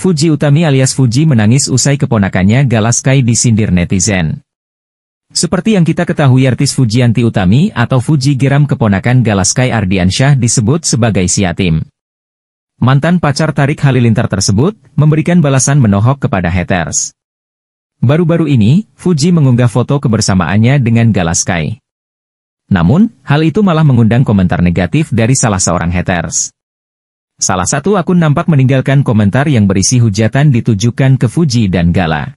Fuji Utami alias Fuji menangis usai keponakannya Galaskai disindir netizen. Seperti yang kita ketahui artis Fujianti Utami atau Fuji Geram keponakan Galaskai Ardiansyah disebut sebagai siatim. Mantan pacar Tarik Halilintar tersebut memberikan balasan menohok kepada haters. Baru-baru ini, Fuji mengunggah foto kebersamaannya dengan Galaskai. Namun, hal itu malah mengundang komentar negatif dari salah seorang haters. Salah satu akun nampak meninggalkan komentar yang berisi hujatan ditujukan ke Fuji dan Gala.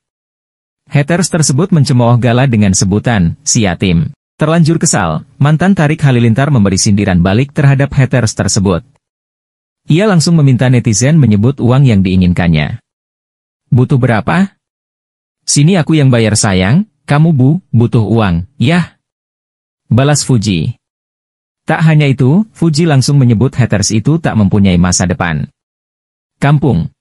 Haters tersebut mencemooh Gala dengan sebutan, si yatim. Terlanjur kesal, mantan Tarik Halilintar memberi sindiran balik terhadap haters tersebut. Ia langsung meminta netizen menyebut uang yang diinginkannya. Butuh berapa? Sini aku yang bayar sayang, kamu bu, butuh uang, yah. Balas Fuji. Tak hanya itu, Fuji langsung menyebut haters itu tak mempunyai masa depan. Kampung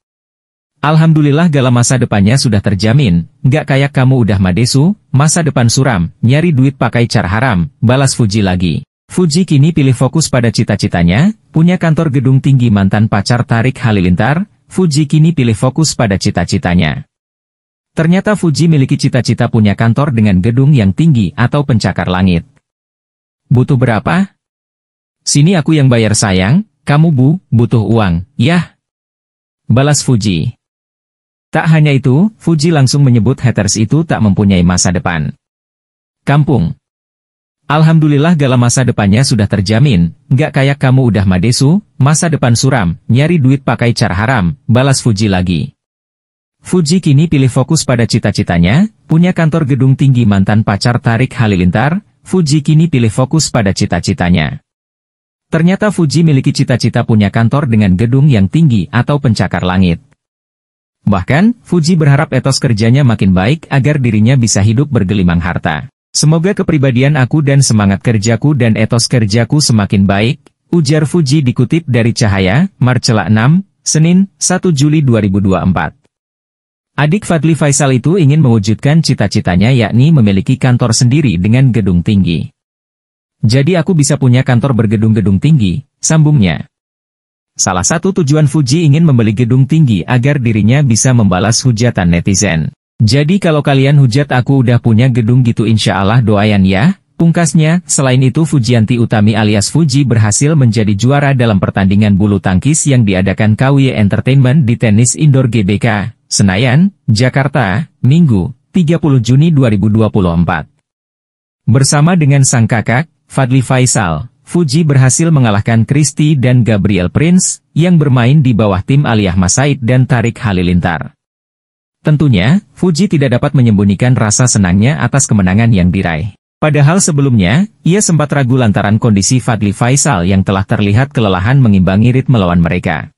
Alhamdulillah gala masa depannya sudah terjamin, gak kayak kamu udah madesu, masa depan suram, nyari duit pakai cara haram, balas Fuji lagi. Fuji kini pilih fokus pada cita-citanya, punya kantor gedung tinggi mantan pacar Tarik Halilintar, Fuji kini pilih fokus pada cita-citanya. Ternyata Fuji miliki cita-cita punya kantor dengan gedung yang tinggi atau pencakar langit. Butuh berapa? Sini aku yang bayar sayang, kamu bu, butuh uang, yah. Balas Fuji. Tak hanya itu, Fuji langsung menyebut haters itu tak mempunyai masa depan. Kampung. Alhamdulillah gala masa depannya sudah terjamin, gak kayak kamu udah madesu, masa depan suram, nyari duit pakai cara haram, balas Fuji lagi. Fuji kini pilih fokus pada cita-citanya, punya kantor gedung tinggi mantan pacar Tarik Halilintar, Fuji kini pilih fokus pada cita-citanya. Ternyata Fuji memiliki cita-cita punya kantor dengan gedung yang tinggi atau pencakar langit. Bahkan, Fuji berharap etos kerjanya makin baik agar dirinya bisa hidup bergelimang harta. Semoga kepribadian aku dan semangat kerjaku dan etos kerjaku semakin baik, ujar Fuji dikutip dari Cahaya, Marcela 6, Senin, 1 Juli 2024. Adik Fadli Faisal itu ingin mewujudkan cita-citanya yakni memiliki kantor sendiri dengan gedung tinggi. Jadi aku bisa punya kantor bergedung-gedung tinggi, sambungnya. Salah satu tujuan Fuji ingin membeli gedung tinggi agar dirinya bisa membalas hujatan netizen. Jadi kalau kalian hujat aku udah punya gedung gitu insya Allah doayan ya. Pungkasnya, selain itu Fujianti Utami alias Fuji berhasil menjadi juara dalam pertandingan bulu tangkis yang diadakan KWI Entertainment di tenis indoor GBK, Senayan, Jakarta, Minggu, 30 Juni 2024. Bersama dengan sang kakak, Fadli Faisal, Fuji berhasil mengalahkan Christy dan Gabriel Prince, yang bermain di bawah tim Aliyah Masaid dan Tarik Halilintar. Tentunya, Fuji tidak dapat menyembunyikan rasa senangnya atas kemenangan yang diraih. Padahal sebelumnya, ia sempat ragu lantaran kondisi Fadli Faisal yang telah terlihat kelelahan mengimbangi ritme lawan mereka.